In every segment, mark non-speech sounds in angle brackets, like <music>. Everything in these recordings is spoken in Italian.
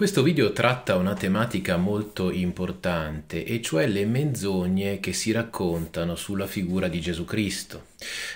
Questo video tratta una tematica molto importante, e cioè le menzogne che si raccontano sulla figura di Gesù Cristo.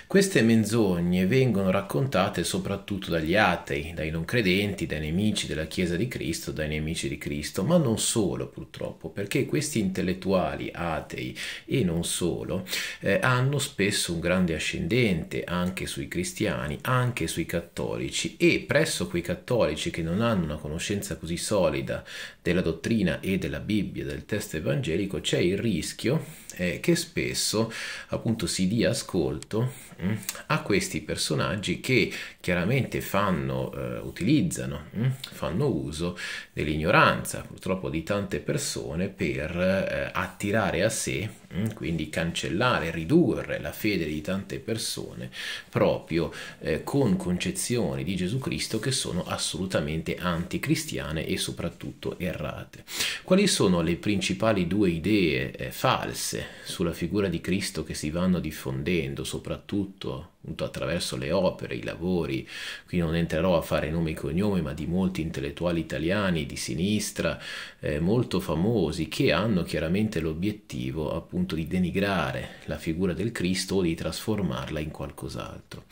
Queste menzogne vengono raccontate soprattutto dagli atei, dai non credenti, dai nemici della Chiesa di Cristo, dai nemici di Cristo, ma non solo purtroppo, perché questi intellettuali atei e non solo eh, hanno spesso un grande ascendente anche sui cristiani, anche sui cattolici e presso quei cattolici che non hanno una conoscenza così solida della dottrina e della Bibbia, del testo evangelico, c'è il rischio eh, che spesso appunto si dia ascolto dato mh, mm, a questi personaggi che chiaramente fanno, eh, utilizzano, mh, mm, fanno uso dell'ignoranza purtroppo di tante persone per eh, attirare a sé Mm, quindi cancellare, ridurre la fede di tante persone proprio eh, con concezioni di Gesù Cristo che sono assolutamente anticristiane e soprattutto errate. Quali sono le principali due idee eh, false sulla figura di Cristo che si vanno diffondendo soprattutto appunto attraverso le opere, i lavori, qui non entrerò a fare nomi e cognomi, ma di molti intellettuali italiani di sinistra eh, molto famosi che hanno chiaramente l'obiettivo appunto di denigrare la figura del Cristo o di trasformarla in qualcos'altro.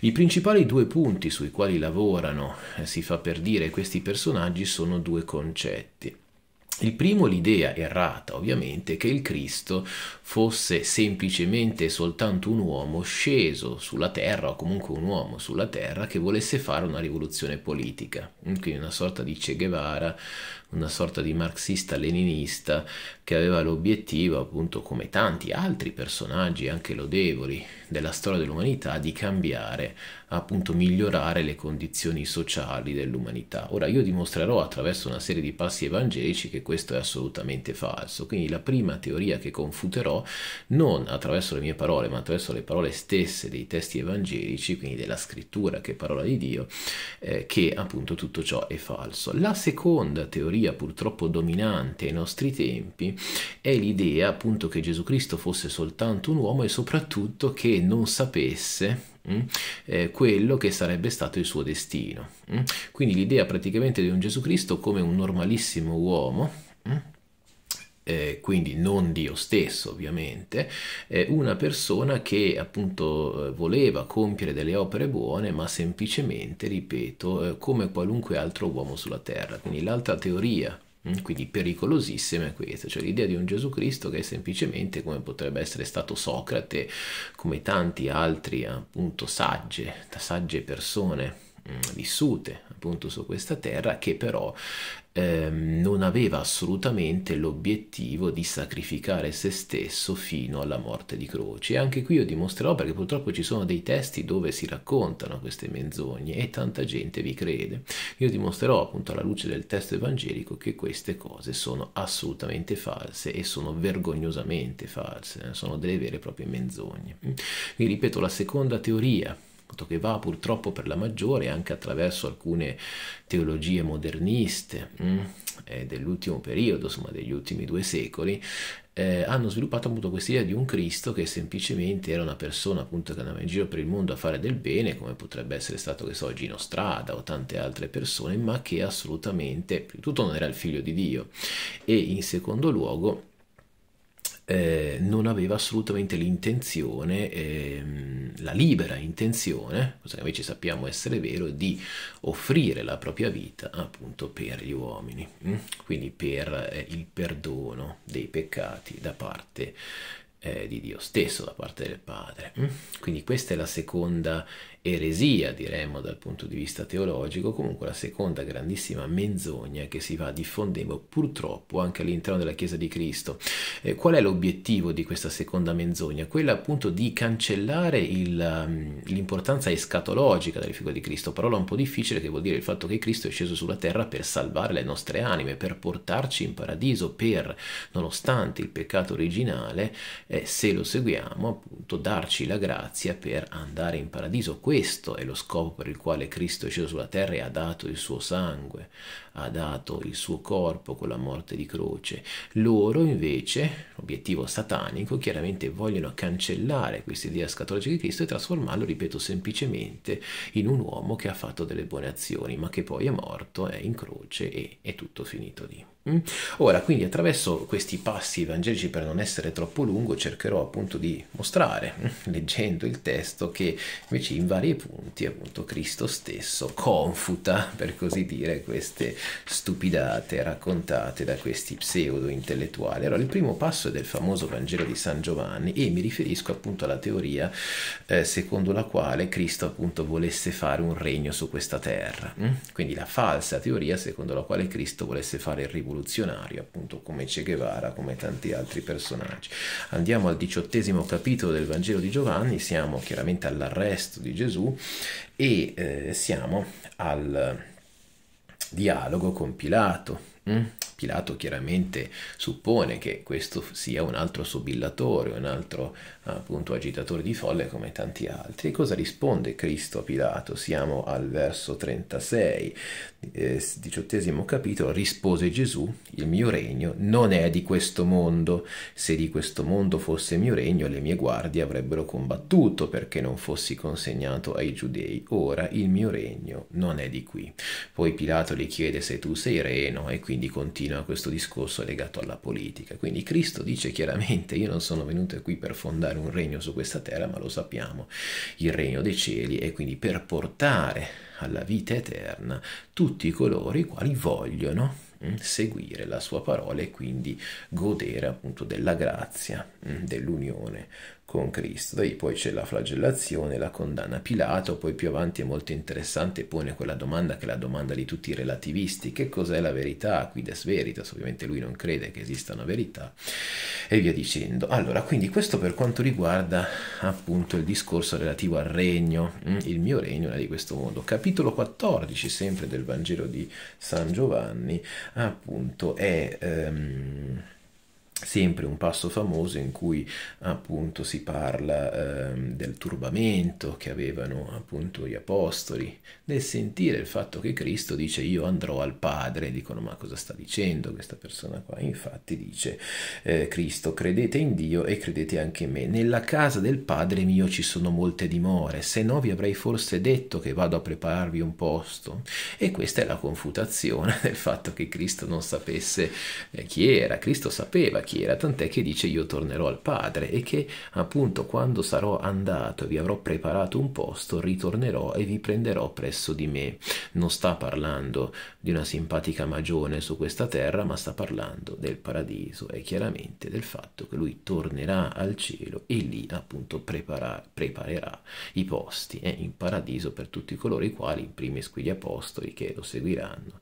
I principali due punti sui quali lavorano, eh, si fa per dire, questi personaggi sono due concetti. Il primo l'idea errata ovviamente che il Cristo fosse semplicemente soltanto un uomo sceso sulla terra o comunque un uomo sulla terra che volesse fare una rivoluzione politica, quindi una sorta di Che Guevara una sorta di marxista leninista che aveva l'obiettivo, appunto come tanti altri personaggi anche lodevoli della storia dell'umanità, di cambiare, appunto migliorare le condizioni sociali dell'umanità. Ora io dimostrerò attraverso una serie di passi evangelici che questo è assolutamente falso, quindi la prima teoria che confuterò non attraverso le mie parole, ma attraverso le parole stesse dei testi evangelici, quindi della scrittura che è parola di Dio, eh, che appunto tutto ciò è falso. La seconda teoria teoria purtroppo dominante ai nostri tempi è l'idea appunto che Gesù Cristo fosse soltanto un uomo e soprattutto che non sapesse mm, eh, quello che sarebbe stato il suo destino. Mm. Quindi l'idea praticamente di un Gesù Cristo come un normalissimo uomo mm, eh, quindi non Dio stesso ovviamente, eh, una persona che appunto eh, voleva compiere delle opere buone ma semplicemente, ripeto, eh, come qualunque altro uomo sulla terra. Quindi l'altra teoria mm, quindi pericolosissima è questa, cioè l'idea di un Gesù Cristo che è semplicemente come potrebbe essere stato Socrate, come tanti altri appunto sagge, sagge persone mm, vissute appunto su questa terra che però Ehm, non aveva assolutamente l'obiettivo di sacrificare se stesso fino alla morte di croce. E anche qui io dimostrerò perché purtroppo ci sono dei testi dove si raccontano queste menzogne e tanta gente vi crede. Io dimostrerò appunto alla luce del testo evangelico che queste cose sono assolutamente false e sono vergognosamente false, eh, sono delle vere e proprie menzogne. Mm. Vi ripeto, la seconda teoria che va purtroppo per la maggiore anche attraverso alcune teologie moderniste mm, eh, dell'ultimo periodo, insomma degli ultimi due secoli, eh, hanno sviluppato appunto questa idea di un Cristo che semplicemente era una persona appunto che andava in giro per il mondo a fare del bene, come potrebbe essere stato che so Gino Strada o tante altre persone, ma che assolutamente, prima di tutto non era il figlio di Dio e in secondo luogo eh, non aveva assolutamente l'intenzione ehm, la libera intenzione, cosa che invece sappiamo essere vero, di offrire la propria vita appunto per gli uomini, mm? quindi per eh, il perdono dei peccati da parte eh, di Dio stesso, da parte del Padre. Mm? Quindi questa è la seconda eresia, diremmo dal punto di vista teologico, comunque la seconda grandissima menzogna che si va diffondendo purtroppo anche all'interno della Chiesa di Cristo. Eh, qual è l'obiettivo di questa seconda menzogna? Quella appunto di cancellare il, mm, l'importanza escatologica della figura di Cristo, parola un po' difficile che vuol dire il fatto che Cristo è sceso sulla terra per salvare le nostre anime, per portarci in paradiso, per, nonostante il peccato originale, eh, se lo seguiamo, appunto darci la grazia per andare in paradiso. Questo è lo scopo per il quale Cristo è sceso sulla terra e ha dato il suo sangue, ha dato il suo corpo con la morte di croce. Loro invece, obiettivo satanico, chiaramente vogliono cancellare questa idea scatologica di Cristo e trasformarlo, ripeto, semplicemente in un uomo che ha fatto delle buone azioni, ma che poi è morto, è in croce e è tutto finito lì. Mm? Ora, quindi attraverso questi passi evangelici per non essere troppo lungo, cercherò appunto di mostrare, mm, leggendo il testo, che invece in vari punti appunto Cristo stesso confuta, per così dire, queste stupidate raccontate da questi pseudo-intellettuali. Allora, il primo passo è del famoso Vangelo di San Giovanni e mi riferisco appunto alla teoria eh, secondo la quale Cristo appunto volesse fare un regno su questa terra. Mm? Quindi la falsa teoria secondo la quale Cristo volesse fare il rivolto rivoluzionario, appunto come Che Guevara, come tanti altri personaggi. Andiamo al diciottesimo capitolo del Vangelo di Giovanni, siamo chiaramente all'arresto di Gesù e eh, siamo al dialogo con Pilato. Mm? Pilato chiaramente suppone che questo sia un altro sobillatore, un altro appunto agitatore di folle come tanti altri. E cosa risponde Cristo a Pilato? Siamo al verso 36, eh, diciottesimo capitolo, rispose Gesù, il mio regno non è di questo mondo, se di questo mondo fosse il mio regno le mie guardie avrebbero combattuto perché non fossi consegnato ai giudei, ora il mio regno non è di qui. Poi Pilato gli chiede se tu sei re, no? E quindi continua vicino a questo discorso legato alla politica. Quindi Cristo dice chiaramente io non sono venuto qui per fondare un regno su questa terra, ma lo sappiamo, il regno dei cieli e quindi per portare alla vita eterna tutti coloro i quali vogliono mm, seguire la sua parola e quindi godere appunto della grazia, mm, dell'unione con Cristo. Da lì poi c'è la flagellazione, la condanna a Pilato, poi più avanti è molto interessante, pone quella domanda che è la domanda di tutti i relativisti, che cos'è la verità, qui des veritas, ovviamente lui non crede che esista una verità, e via dicendo. Allora, quindi questo per quanto riguarda appunto il discorso relativo al regno, mm, il mio regno è di questo mondo. Capitolo 14, sempre del Vangelo di San Giovanni, appunto è... Ehm, sempre un passo famoso in cui appunto si parla eh, del turbamento che avevano appunto gli apostoli, nel sentire il fatto che Cristo dice io andrò al Padre, dicono ma cosa sta dicendo questa persona qua? Infatti dice eh, Cristo credete in Dio e credete anche in me, nella casa del Padre mio ci sono molte dimore, se no vi avrei forse detto che vado a prepararvi un posto e questa è la confutazione <laughs> del fatto che Cristo non sapesse eh, chi era, Cristo sapeva chi chiera, tant'è che dice io tornerò al padre e che appunto quando sarò andato e vi avrò preparato un posto, ritornerò e vi prenderò presso di me. Non sta parlando di una simpatica magione su questa terra, ma sta parlando del paradiso e chiaramente del fatto che lui tornerà al cielo e lì appunto prepara, preparerà i posti eh, in paradiso per tutti coloro i quali, in primis qui gli apostoli che lo seguiranno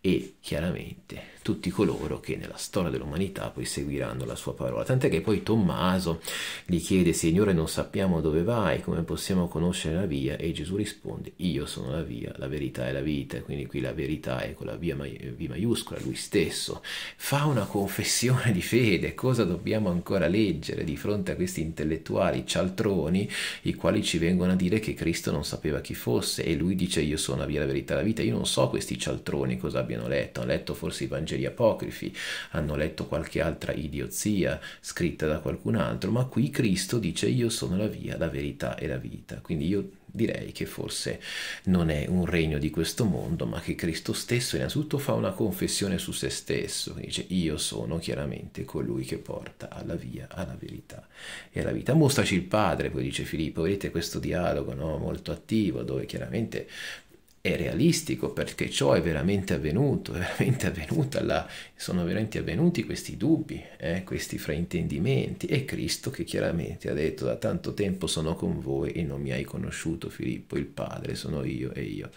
e chiaramente tutti coloro che nella storia dell'umanità poi seguiranno seguiranno la sua parola. Tant'è che poi Tommaso gli chiede, Signore, non sappiamo dove vai, come possiamo conoscere la via? E Gesù risponde, io sono la via, la verità è la vita, quindi qui la verità è con la via V maiuscola, lui stesso. Fa una confessione di fede, cosa dobbiamo ancora leggere di fronte a questi intellettuali cialtroni, i quali ci vengono a dire che Cristo non sapeva chi fosse e lui dice io sono la via, la verità, la vita. Io non so questi cialtroni cosa abbiano letto, hanno letto forse i Vangeli apocrifi, hanno letto qualche altra idiozia scritta da qualcun altro, ma qui Cristo dice io sono la via, la verità e la vita. Quindi io direi che forse non è un regno di questo mondo, ma che Cristo stesso innanzitutto fa una confessione su se stesso, dice io sono chiaramente colui che porta alla via, alla verità e alla vita. Mostraci il Padre, poi dice Filippo, vedete questo dialogo no? molto attivo dove chiaramente è realistico perché ciò è veramente avvenuto, è veramente avvenuta la, sono veramente avvenuti questi dubbi, eh, questi fraintendimenti e Cristo che chiaramente ha detto da tanto tempo sono con voi e non mi hai conosciuto Filippo, il Padre sono io e io.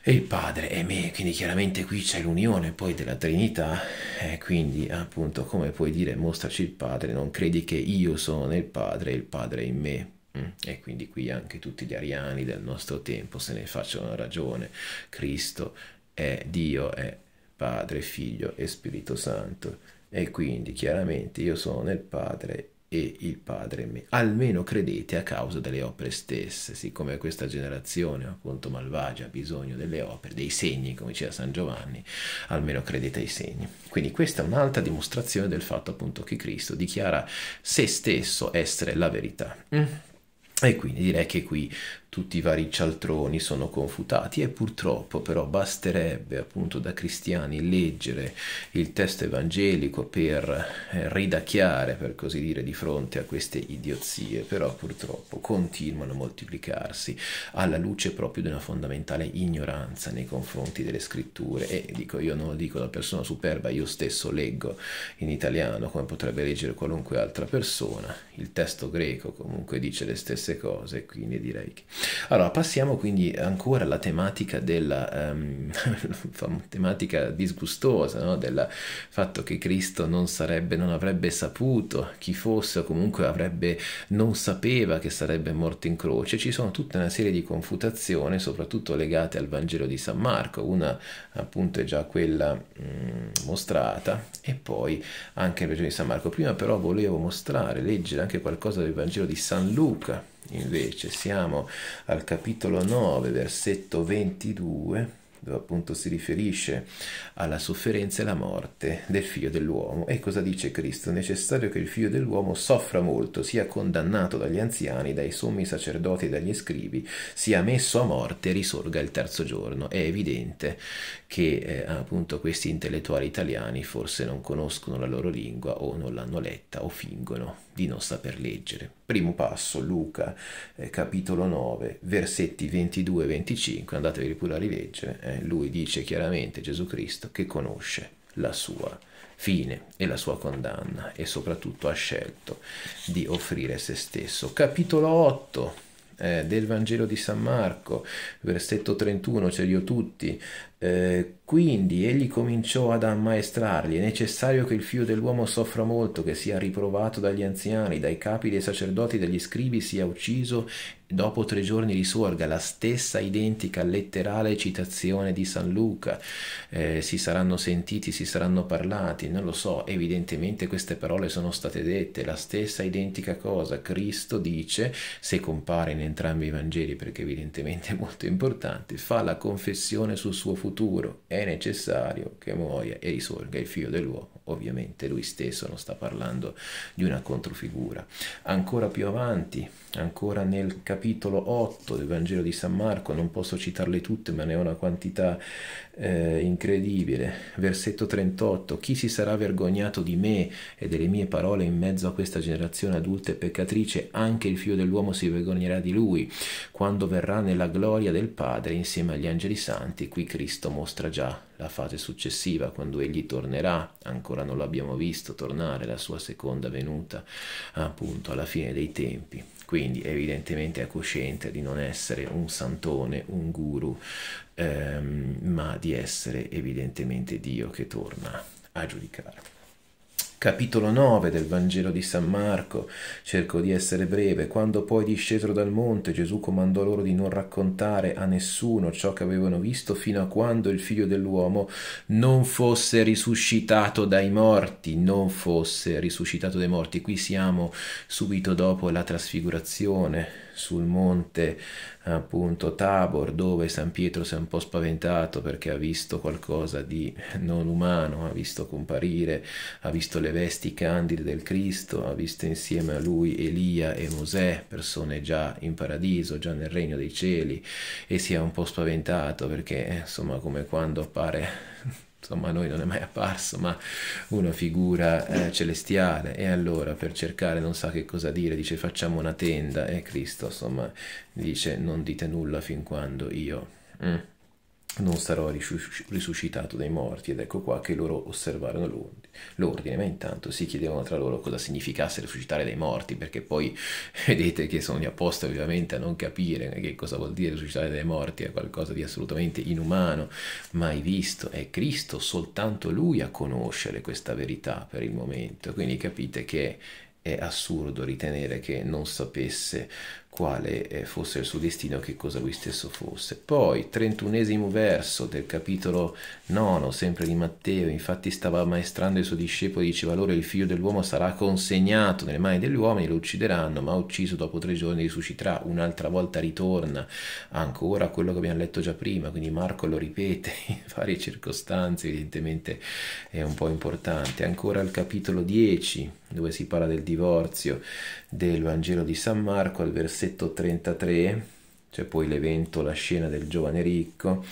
E il Padre è me, quindi chiaramente qui c'è l'unione poi della Trinità, e eh, quindi appunto come puoi dire mostraci il Padre, non credi che io sono nel Padre e il Padre in me, Mm. E quindi qui anche tutti gli ariani del nostro tempo se ne facciano ragione. Cristo è Dio, è Padre, Figlio e Spirito Santo. E quindi chiaramente io sono nel Padre e il Padre in me. Almeno credete a causa delle opere stesse, siccome questa generazione appunto malvagia ha bisogno delle opere, dei segni, come diceva San Giovanni, almeno credete ai segni. Quindi questa è un'altra dimostrazione del fatto appunto che Cristo dichiara se stesso essere la verità. Mm e quindi direi che qui tutti i vari cialtroni sono confutati e purtroppo però basterebbe appunto da cristiani leggere il testo evangelico per eh, ridacchiare per così dire di fronte a queste idiozie però purtroppo continuano a moltiplicarsi alla luce proprio di una fondamentale ignoranza nei confronti delle scritture e dico io non lo dico da persona superba io stesso leggo in italiano come potrebbe leggere qualunque altra persona il testo greco comunque dice le stesse cose quindi direi che allora, passiamo quindi ancora alla tematica della ehm, <laughs> um, tematica disgustosa, no? del fatto che Cristo non sarebbe, non avrebbe saputo chi fosse, o comunque avrebbe, non sapeva che sarebbe morto in croce. Ci sono tutta una serie di confutazioni, soprattutto legate al Vangelo di San Marco, una appunto è già quella mh, mm, mostrata, e poi anche il Vangelo di San Marco. Prima però volevo mostrare, leggere anche qualcosa del Vangelo di San Luca Invece siamo al capitolo 9, versetto 22 dove appunto si riferisce alla sofferenza e alla morte del figlio dell'uomo. E cosa dice Cristo? È necessario che il figlio dell'uomo soffra molto, sia condannato dagli anziani, dai sommi sacerdoti e dagli scrivi, sia messo a morte e risorga il terzo giorno. È evidente che eh, appunto questi intellettuali italiani forse non conoscono la loro lingua o non l'hanno letta o fingono di non saper leggere. Primo passo, Luca eh, capitolo 9, versetti 22 e 25, andatevi pure a rileggere, eh, lui dice chiaramente Gesù Cristo che conosce la sua fine e la sua condanna e soprattutto ha scelto di offrire se stesso. Capitolo 8, eh, del Vangelo di San Marco, versetto 31, c'è io tutti, eh, quindi egli cominciò ad ammaestrarli, è necessario che il figlio dell'uomo soffra molto, che sia riprovato dagli anziani, dai capi dei sacerdoti, dagli scribi, sia ucciso dopo tre giorni risorga. La stessa identica letterale citazione di San Luca. Eh, si saranno sentiti, si saranno parlati, non lo so, evidentemente queste parole sono state dette, la stessa identica cosa. Cristo dice, se compare in entrambi i Vangeli, perché evidentemente è molto importante, fa la confessione sul suo futuro futuro è necessario che muoia e risorga il figlio dell'uomo. Ovviamente lui stesso non sta parlando di una controfigura. Ancora più avanti, ancora nel capitolo 8 del Vangelo di San Marco, non posso citarle tutte ma ne ho una quantità eh, incredibile, versetto 38, chi si sarà vergognato di me e delle mie parole in mezzo a questa generazione adulta e peccatrice, anche il figlio dell'uomo si vergognerà di lui, quando verrà nella gloria del Padre insieme agli angeli santi, qui Cristo questo mostra già la fase successiva, quando egli tornerà, ancora non l'abbiamo visto tornare, la sua seconda venuta appunto alla fine dei tempi. Quindi evidentemente è cosciente di non essere un santone, un guru, ehm, ma di essere evidentemente Dio che torna a giudicare. Capitolo 9 del Vangelo di San Marco. Cerco di essere breve. Quando poi discesero dal monte, Gesù comandò loro di non raccontare a nessuno ciò che avevano visto fino a quando il figlio dell'uomo non fosse risuscitato dai morti, non fosse risuscitato dai morti. Qui siamo subito dopo la trasfigurazione sul monte appunto Tabor dove San Pietro si è un po' spaventato perché ha visto qualcosa di non umano, ha visto comparire, ha visto le vesti candide del Cristo, ha visto insieme a lui Elia e Mosè, persone già in paradiso, già nel regno dei cieli e si è un po' spaventato perché insomma come quando appare insomma a noi non è mai apparso, ma una figura eh, celestiale. E allora per cercare non sa che cosa dire, dice facciamo una tenda e Cristo insomma dice non dite nulla fin quando io... Mm non sarò risuscitato dai morti ed ecco qua che loro osservarono l'ordine, ma intanto si chiedevano tra loro cosa significasse risuscitare dai morti, perché poi <laughs> vedete che sono gli apostoli ovviamente a non capire che cosa vuol dire risuscitare dai morti, è qualcosa di assolutamente inumano, mai visto, è Cristo, soltanto Lui a conoscere questa verità per il momento, quindi capite che è assurdo ritenere che non sapesse quale eh, fosse il suo destino, che cosa lui stesso fosse. Poi, trentunesimo verso del capitolo 9, sempre di Matteo, infatti stava maestrando i suoi discepoli, diceva loro il figlio dell'uomo sarà consegnato nelle mani degli uomini, lo uccideranno, ma ucciso dopo tre giorni risusciterà, un'altra volta ritorna, ancora quello che abbiamo letto già prima, quindi Marco lo ripete <laughs> in varie circostanze, evidentemente è un po' importante. Ancora il capitolo 10, dove si parla del divorzio del Vangelo di San Marco, al versetto versetto 33, c'è poi l'evento, la scena del giovane ricco,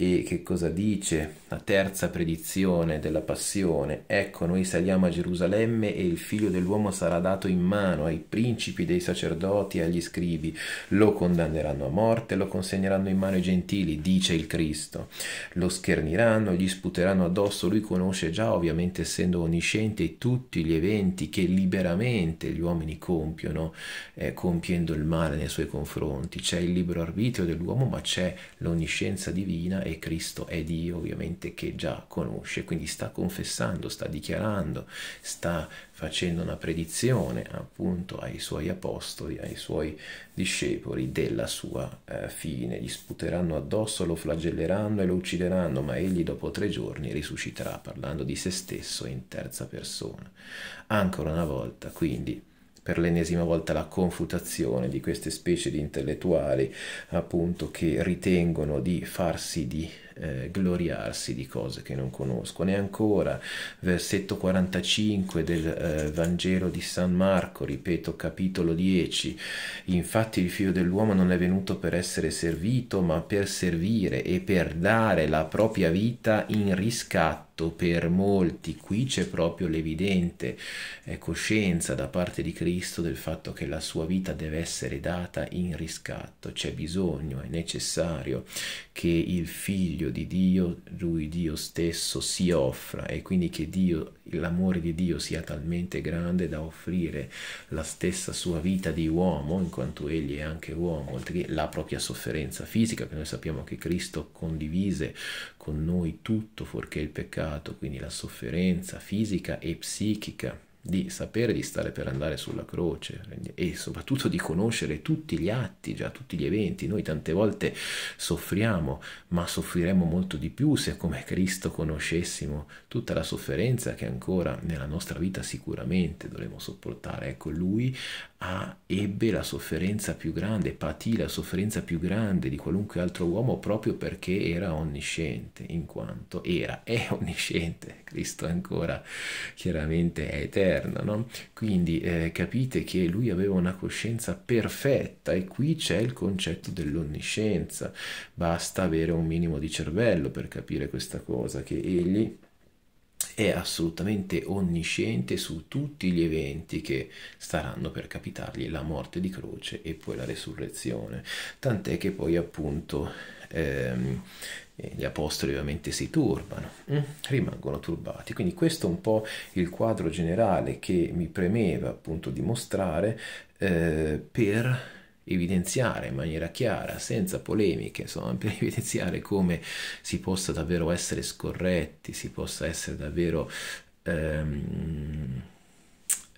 e che cosa dice? La terza predizione della passione. Ecco, noi saliamo a Gerusalemme e il figlio dell'uomo sarà dato in mano ai principi dei sacerdoti e agli scrivi. Lo condanneranno a morte, lo consegneranno in mano ai gentili, dice il Cristo. Lo scherniranno, gli sputeranno addosso. Lui conosce già, ovviamente essendo onnisciente, tutti gli eventi che liberamente gli uomini compiono, eh, compiendo il male nei suoi confronti. C'è il libero arbitrio dell'uomo, ma c'è l'onniscienza divina e Cristo è Dio ovviamente che già conosce, quindi sta confessando, sta dichiarando, sta facendo una predizione appunto ai suoi apostoli, ai suoi discepoli della sua eh, fine, gli sputeranno addosso, lo flagelleranno e lo uccideranno, ma egli dopo tre giorni risusciterà parlando di se stesso in terza persona. Ancora una volta, quindi per l'ennesima volta la confutazione di queste specie di intellettuali appunto che ritengono di farsi di eh, gloriarsi di cose che non conoscono. E ancora, versetto 45 del eh, Vangelo di San Marco, ripeto, capitolo 10. Infatti il figlio dell'uomo non è venuto per essere servito, ma per servire e per dare la propria vita in riscatto fatto per molti. Qui c'è proprio l'evidente eh, coscienza da parte di Cristo del fatto che la sua vita deve essere data in riscatto. C'è bisogno, è necessario che il figlio di Dio, lui Dio stesso, si offra e quindi che Dio, l'amore di Dio sia talmente grande da offrire la stessa sua vita di uomo, in quanto egli è anche uomo, oltre che la propria sofferenza fisica, che noi sappiamo che Cristo condivise con noi tutto fuorché il peccato, quindi la sofferenza fisica e psichica di sapere di stare per andare sulla croce e soprattutto di conoscere tutti gli atti, già tutti gli eventi. Noi tante volte soffriamo, ma soffriremo molto di più se come Cristo conoscessimo tutta la sofferenza che ancora nella nostra vita sicuramente dovremo sopportare. Ecco, lui ah, ebbe la sofferenza più grande, patì la sofferenza più grande di qualunque altro uomo proprio perché era onnisciente, in quanto era, è <laughs> onnisciente, Cristo ancora chiaramente è eterno, no? Quindi eh, capite che lui aveva una coscienza perfetta e qui c'è il concetto dell'onniscienza, basta avere un minimo di cervello per capire questa cosa, che egli è assolutamente onnisciente su tutti gli eventi che staranno per capitargli la morte di croce e poi la resurrezione. Tant'è che poi appunto ehm, eh, gli apostoli ovviamente si turbano, mm, rimangono turbati. Quindi questo è un po' il quadro generale che mi premeva appunto dimostrare eh, per evidenziare in maniera chiara, senza polemiche, insomma, <laughs> per evidenziare come si possa davvero essere scorretti, si possa essere davvero ehm,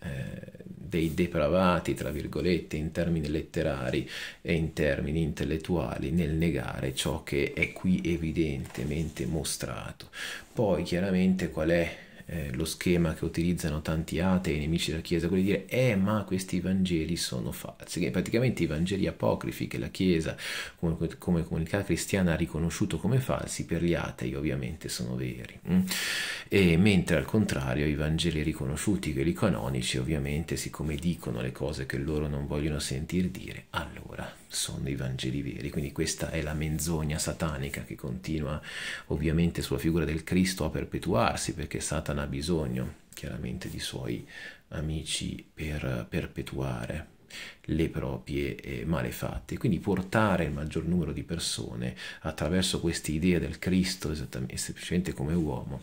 eh, dei depravati, tra virgolette, in termini letterari e in termini intellettuali nel negare ciò che è qui evidentemente mostrato. Poi chiaramente qual è eh, lo schema che utilizzano tanti atei, nemici della Chiesa, quello di dire eh ma questi Vangeli sono falsi, che praticamente i Vangeli apocrifi che la Chiesa come, come comunità cristiana ha riconosciuto come falsi per gli atei ovviamente sono veri, mm? e mentre al contrario i Vangeli riconosciuti, quelli canonici ovviamente siccome dicono le cose che loro non vogliono sentir dire, allora sono i Vangeli veri, quindi questa è la menzogna satanica che continua ovviamente sulla figura del Cristo a perpetuarsi perché Satana ha bisogno chiaramente di suoi amici per perpetuare le proprie eh, malefatte. Quindi portare il maggior numero di persone attraverso questa idea del Cristo, esattamente semplicemente come uomo,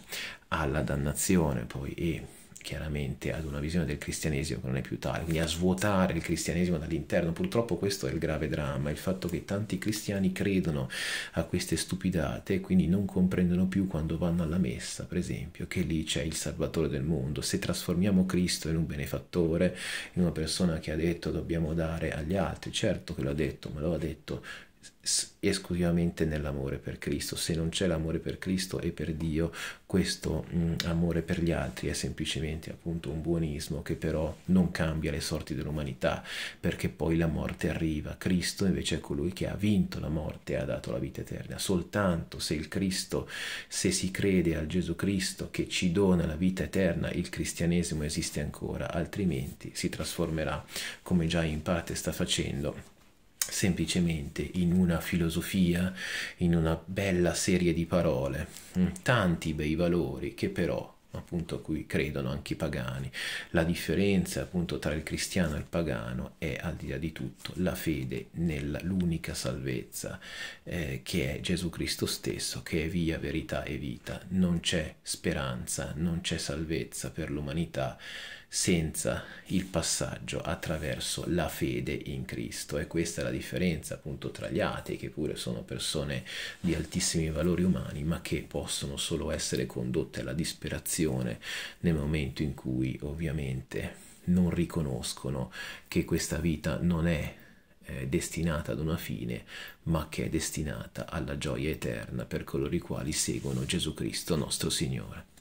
alla dannazione poi e chiaramente ad una visione del cristianesimo che non è più tale, quindi a svuotare il cristianesimo dall'interno. Purtroppo questo è il grave dramma, il fatto che tanti cristiani credono a queste stupidate e quindi non comprendono più quando vanno alla messa, per esempio, che lì c'è il Salvatore del mondo. Se trasformiamo Cristo in un benefattore, in una persona che ha detto dobbiamo dare agli altri, certo che lo ha detto, ma lo ha detto esclusivamente nell'amore per Cristo. Se non c'è l'amore per Cristo e per Dio, questo mh, mm, amore per gli altri è semplicemente appunto un buonismo che però non cambia le sorti dell'umanità, perché poi la morte arriva. Cristo invece è colui che ha vinto la morte e ha dato la vita eterna. Soltanto se il Cristo, se si crede al Gesù Cristo che ci dona la vita eterna, il cristianesimo esiste ancora, altrimenti si trasformerà, come già in parte sta facendo semplicemente in una filosofia, in una bella serie di parole, mm, tanti bei valori che però appunto a cui credono anche i pagani. La differenza appunto tra il cristiano e il pagano è al di là di tutto la fede nell'unica salvezza eh, che è Gesù Cristo stesso, che è via, verità e vita. Non c'è speranza, non c'è salvezza per l'umanità senza il passaggio attraverso la fede in Cristo e questa è la differenza appunto tra gli atei che pure sono persone di altissimi valori umani ma che possono solo essere condotte alla disperazione nel momento in cui ovviamente non riconoscono che questa vita non è eh, destinata ad una fine ma che è destinata alla gioia eterna per coloro i quali seguono Gesù Cristo nostro Signore.